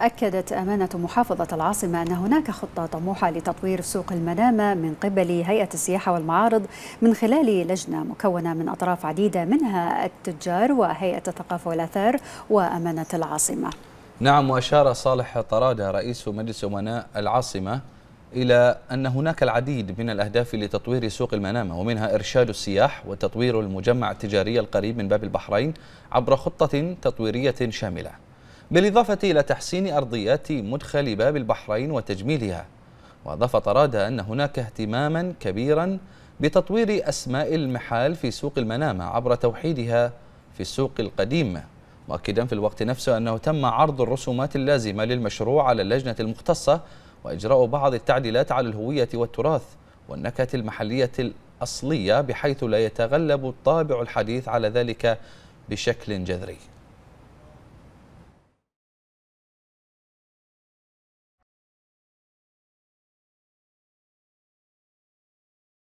أكدت أمانة محافظة العاصمة أن هناك خطة طموحة لتطوير سوق المنامة من قبل هيئة السياحة والمعارض من خلال لجنة مكونة من أطراف عديدة منها التجار وهيئة الثقافة والآثار وأمانة العاصمة نعم وأشار صالح طرادة رئيس مجلس أمناء العاصمة إلى أن هناك العديد من الأهداف لتطوير سوق المنامة ومنها إرشاد السياح وتطوير المجمع التجاري القريب من باب البحرين عبر خطة تطويرية شاملة بالإضافة إلى تحسين أرضيات مدخل باب البحرين وتجميلها وأضاف طرادة أن هناك اهتماما كبيرا بتطوير أسماء المحال في سوق المنامة عبر توحيدها في السوق القديم مؤكدا في الوقت نفسه أنه تم عرض الرسومات اللازمة للمشروع على اللجنة المختصة وإجراء بعض التعديلات على الهوية والتراث والنكهة المحلية الأصلية بحيث لا يتغلب الطابع الحديث على ذلك بشكل جذري